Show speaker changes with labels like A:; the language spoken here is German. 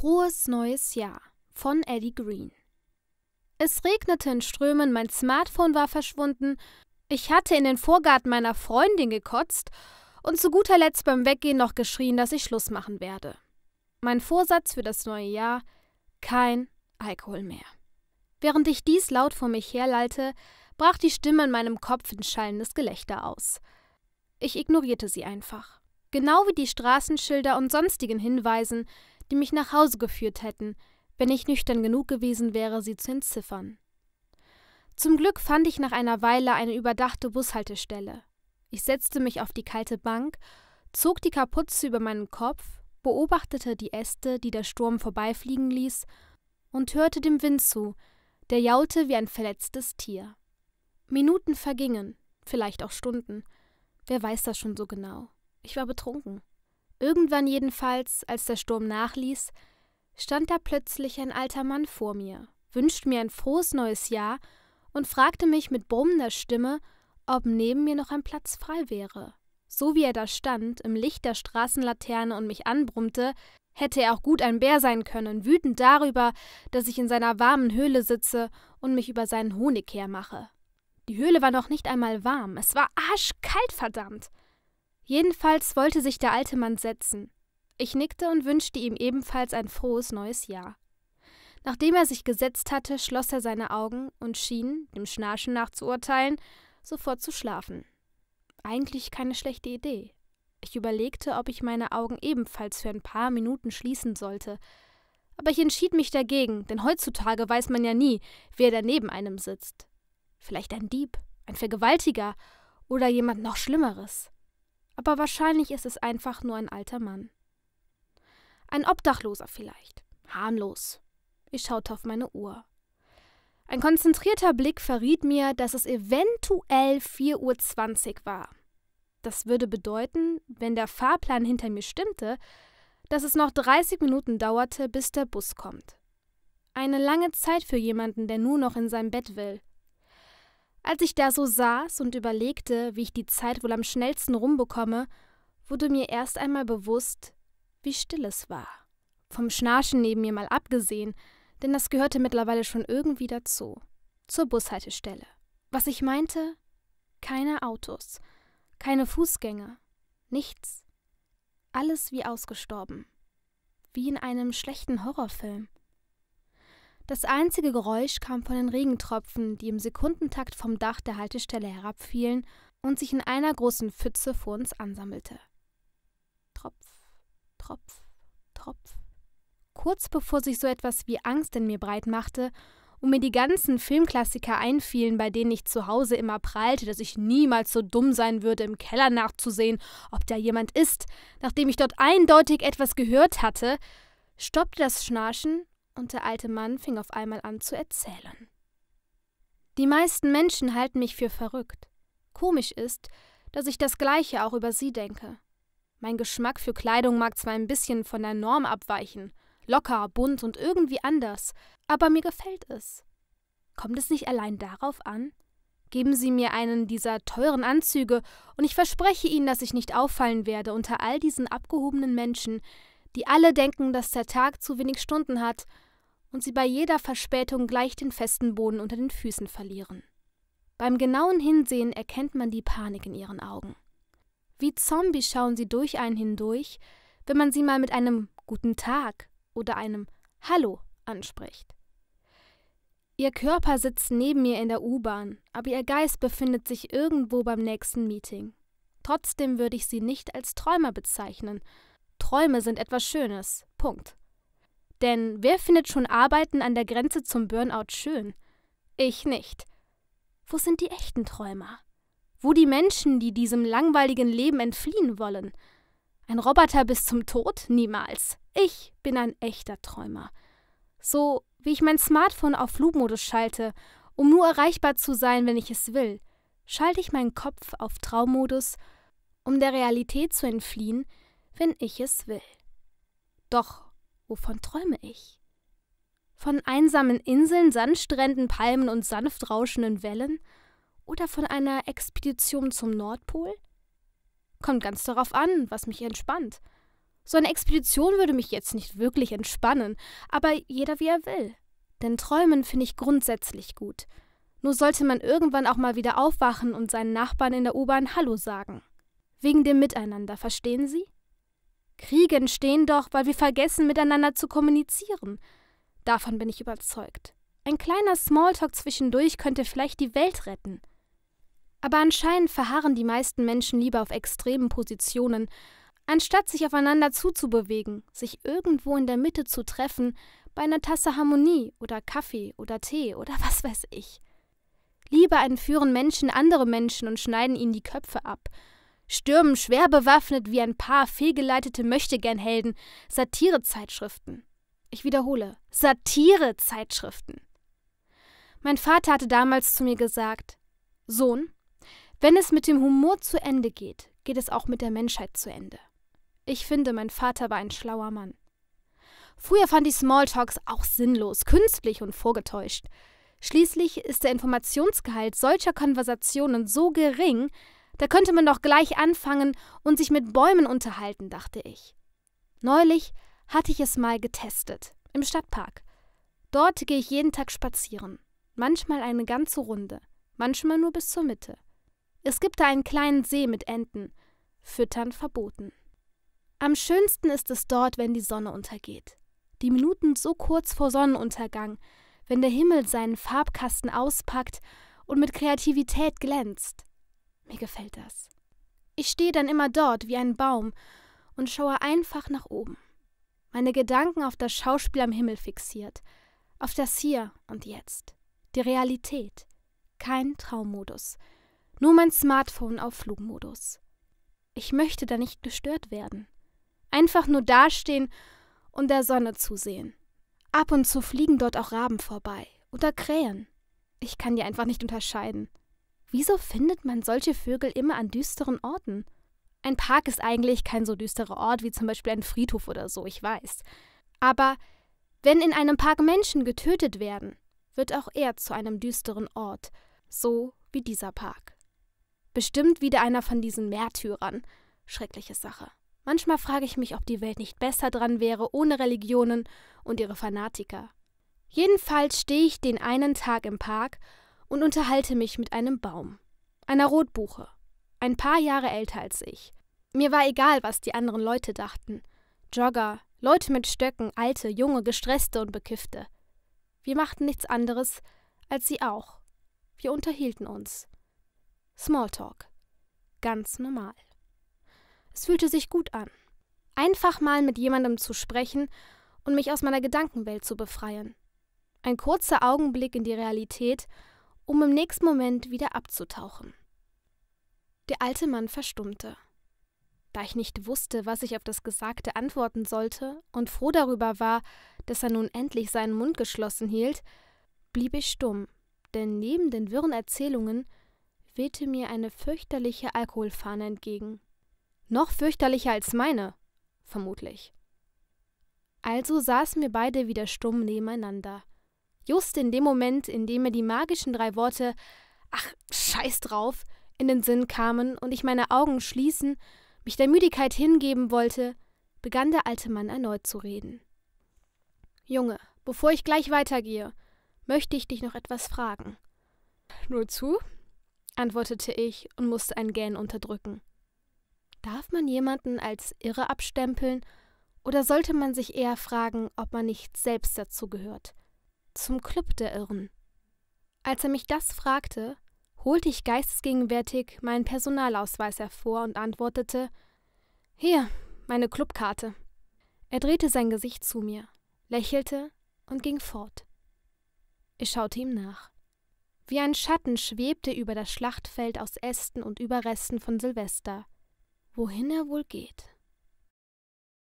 A: Frohes neues Jahr von Eddie Green. Es regnete in Strömen, mein Smartphone war verschwunden, ich hatte in den Vorgarten meiner Freundin gekotzt und zu guter Letzt beim Weggehen noch geschrien, dass ich Schluss machen werde. Mein Vorsatz für das neue Jahr: kein Alkohol mehr. Während ich dies laut vor mich herlallte, brach die Stimme in meinem Kopf in schallendes Gelächter aus. Ich ignorierte sie einfach. Genau wie die Straßenschilder und sonstigen Hinweisen, die mich nach Hause geführt hätten, wenn ich nüchtern genug gewesen wäre, sie zu entziffern. Zum Glück fand ich nach einer Weile eine überdachte Bushaltestelle. Ich setzte mich auf die kalte Bank, zog die Kapuze über meinen Kopf, beobachtete die Äste, die der Sturm vorbeifliegen ließ, und hörte dem Wind zu, der jaulte wie ein verletztes Tier. Minuten vergingen, vielleicht auch Stunden. Wer weiß das schon so genau? Ich war betrunken. Irgendwann jedenfalls, als der Sturm nachließ, stand da plötzlich ein alter Mann vor mir, wünschte mir ein frohes neues Jahr und fragte mich mit brummender Stimme, ob neben mir noch ein Platz frei wäre. So wie er da stand, im Licht der Straßenlaterne und mich anbrummte, hätte er auch gut ein Bär sein können, wütend darüber, dass ich in seiner warmen Höhle sitze und mich über seinen Honig hermache. Die Höhle war noch nicht einmal warm, es war arschkalt, verdammt. Jedenfalls wollte sich der alte Mann setzen. Ich nickte und wünschte ihm ebenfalls ein frohes neues Jahr. Nachdem er sich gesetzt hatte, schloss er seine Augen und schien, dem Schnarchen nachzuurteilen, sofort zu schlafen. Eigentlich keine schlechte Idee. Ich überlegte, ob ich meine Augen ebenfalls für ein paar Minuten schließen sollte, aber ich entschied mich dagegen, denn heutzutage weiß man ja nie, wer da neben einem sitzt. Vielleicht ein Dieb, ein Vergewaltiger oder jemand noch Schlimmeres aber wahrscheinlich ist es einfach nur ein alter Mann. Ein Obdachloser vielleicht. Harmlos. Ich schaute auf meine Uhr. Ein konzentrierter Blick verriet mir, dass es eventuell 4.20 Uhr war. Das würde bedeuten, wenn der Fahrplan hinter mir stimmte, dass es noch 30 Minuten dauerte, bis der Bus kommt. Eine lange Zeit für jemanden, der nur noch in sein Bett will. Als ich da so saß und überlegte, wie ich die Zeit wohl am schnellsten rumbekomme, wurde mir erst einmal bewusst, wie still es war. Vom Schnarchen neben mir mal abgesehen, denn das gehörte mittlerweile schon irgendwie dazu. Zur Bushaltestelle. Was ich meinte? Keine Autos, keine Fußgänger, nichts. Alles wie ausgestorben. Wie in einem schlechten Horrorfilm. Das einzige Geräusch kam von den Regentropfen, die im Sekundentakt vom Dach der Haltestelle herabfielen und sich in einer großen Pfütze vor uns ansammelte. Tropf, Tropf, Tropf. Kurz bevor sich so etwas wie Angst in mir breit machte und mir die ganzen Filmklassiker einfielen, bei denen ich zu Hause immer prallte, dass ich niemals so dumm sein würde, im Keller nachzusehen, ob da jemand ist, nachdem ich dort eindeutig etwas gehört hatte, stoppte das Schnarchen und der alte Mann fing auf einmal an zu erzählen. Die meisten Menschen halten mich für verrückt. Komisch ist, dass ich das gleiche auch über sie denke. Mein Geschmack für Kleidung mag zwar ein bisschen von der Norm abweichen, locker, bunt und irgendwie anders, aber mir gefällt es. Kommt es nicht allein darauf an? Geben Sie mir einen dieser teuren Anzüge, und ich verspreche Ihnen, dass ich nicht auffallen werde unter all diesen abgehobenen Menschen, die alle denken, dass der Tag zu wenig Stunden hat und sie bei jeder Verspätung gleich den festen Boden unter den Füßen verlieren. Beim genauen Hinsehen erkennt man die Panik in ihren Augen. Wie Zombie schauen sie durch einen hindurch, wenn man sie mal mit einem Guten Tag oder einem Hallo anspricht. Ihr Körper sitzt neben mir in der U-Bahn, aber ihr Geist befindet sich irgendwo beim nächsten Meeting. Trotzdem würde ich sie nicht als Träumer bezeichnen. Träume sind etwas Schönes. Punkt. Denn wer findet schon Arbeiten an der Grenze zum Burnout schön? Ich nicht. Wo sind die echten Träumer? Wo die Menschen, die diesem langweiligen Leben entfliehen wollen? Ein Roboter bis zum Tod? Niemals. Ich bin ein echter Träumer. So wie ich mein Smartphone auf Flugmodus schalte, um nur erreichbar zu sein, wenn ich es will, schalte ich meinen Kopf auf Traummodus, um der Realität zu entfliehen, wenn ich es will. Doch Wovon träume ich? Von einsamen Inseln, Sandstränden, Palmen und sanft rauschenden Wellen? Oder von einer Expedition zum Nordpol? Kommt ganz darauf an, was mich entspannt. So eine Expedition würde mich jetzt nicht wirklich entspannen, aber jeder wie er will. Denn Träumen finde ich grundsätzlich gut. Nur sollte man irgendwann auch mal wieder aufwachen und seinen Nachbarn in der U-Bahn Hallo sagen. Wegen dem Miteinander, verstehen Sie? Kriege entstehen doch, weil wir vergessen, miteinander zu kommunizieren. Davon bin ich überzeugt. Ein kleiner Smalltalk zwischendurch könnte vielleicht die Welt retten. Aber anscheinend verharren die meisten Menschen lieber auf extremen Positionen, anstatt sich aufeinander zuzubewegen, sich irgendwo in der Mitte zu treffen, bei einer Tasse Harmonie oder Kaffee oder Tee oder was weiß ich. Lieber entführen Menschen andere Menschen und schneiden ihnen die Köpfe ab, stürmen schwer bewaffnet wie ein paar fehlgeleitete Möchtegernhelden Satirezeitschriften. Ich wiederhole, Satirezeitschriften. Mein Vater hatte damals zu mir gesagt: Sohn, wenn es mit dem Humor zu Ende geht, geht es auch mit der Menschheit zu Ende. Ich finde, mein Vater war ein schlauer Mann. Früher fand ich Smalltalks auch sinnlos, künstlich und vorgetäuscht. Schließlich ist der Informationsgehalt solcher Konversationen so gering, da könnte man doch gleich anfangen und sich mit Bäumen unterhalten, dachte ich. Neulich hatte ich es mal getestet, im Stadtpark. Dort gehe ich jeden Tag spazieren, manchmal eine ganze Runde, manchmal nur bis zur Mitte. Es gibt da einen kleinen See mit Enten, Füttern verboten. Am schönsten ist es dort, wenn die Sonne untergeht. Die Minuten so kurz vor Sonnenuntergang, wenn der Himmel seinen Farbkasten auspackt und mit Kreativität glänzt. Mir gefällt das. Ich stehe dann immer dort wie ein Baum und schaue einfach nach oben. Meine Gedanken auf das Schauspiel am Himmel fixiert, auf das Hier und Jetzt, die Realität, kein Traummodus, nur mein Smartphone auf Flugmodus. Ich möchte da nicht gestört werden. Einfach nur dastehen und der Sonne zusehen. Ab und zu fliegen dort auch Raben vorbei oder Krähen. Ich kann die einfach nicht unterscheiden. Wieso findet man solche Vögel immer an düsteren Orten? Ein Park ist eigentlich kein so düsterer Ort wie zum Beispiel ein Friedhof oder so, ich weiß. Aber wenn in einem Park Menschen getötet werden, wird auch er zu einem düsteren Ort, so wie dieser Park. Bestimmt wieder einer von diesen Märtyrern. Schreckliche Sache. Manchmal frage ich mich, ob die Welt nicht besser dran wäre ohne Religionen und ihre Fanatiker. Jedenfalls stehe ich den einen Tag im Park und unterhalte mich mit einem Baum, einer Rotbuche, ein paar Jahre älter als ich. Mir war egal, was die anderen Leute dachten. Jogger, Leute mit Stöcken, alte, junge, gestresste und bekiffte. Wir machten nichts anderes als sie auch. Wir unterhielten uns. Smalltalk. Ganz normal. Es fühlte sich gut an. Einfach mal mit jemandem zu sprechen und mich aus meiner Gedankenwelt zu befreien. Ein kurzer Augenblick in die Realität um im nächsten Moment wieder abzutauchen. Der alte Mann verstummte. Da ich nicht wusste, was ich auf das Gesagte antworten sollte und froh darüber war, dass er nun endlich seinen Mund geschlossen hielt, blieb ich stumm, denn neben den wirren Erzählungen wehte mir eine fürchterliche Alkoholfahne entgegen. Noch fürchterlicher als meine, vermutlich. Also saßen wir beide wieder stumm nebeneinander just in dem Moment, in dem mir die magischen drei Worte Ach, scheiß drauf in den Sinn kamen und ich meine Augen schließen, mich der Müdigkeit hingeben wollte, begann der alte Mann erneut zu reden. Junge, bevor ich gleich weitergehe, möchte ich dich noch etwas fragen. Nur zu? antwortete ich und musste ein Gähn unterdrücken. Darf man jemanden als irre abstempeln, oder sollte man sich eher fragen, ob man nicht selbst dazu gehört? zum Club der Irren. Als er mich das fragte, holte ich geistesgegenwärtig meinen Personalausweis hervor und antwortete: Hier, meine Clubkarte. Er drehte sein Gesicht zu mir, lächelte und ging fort. Ich schaute ihm nach. Wie ein Schatten schwebte über das Schlachtfeld aus Ästen und Überresten von Silvester. Wohin er wohl geht?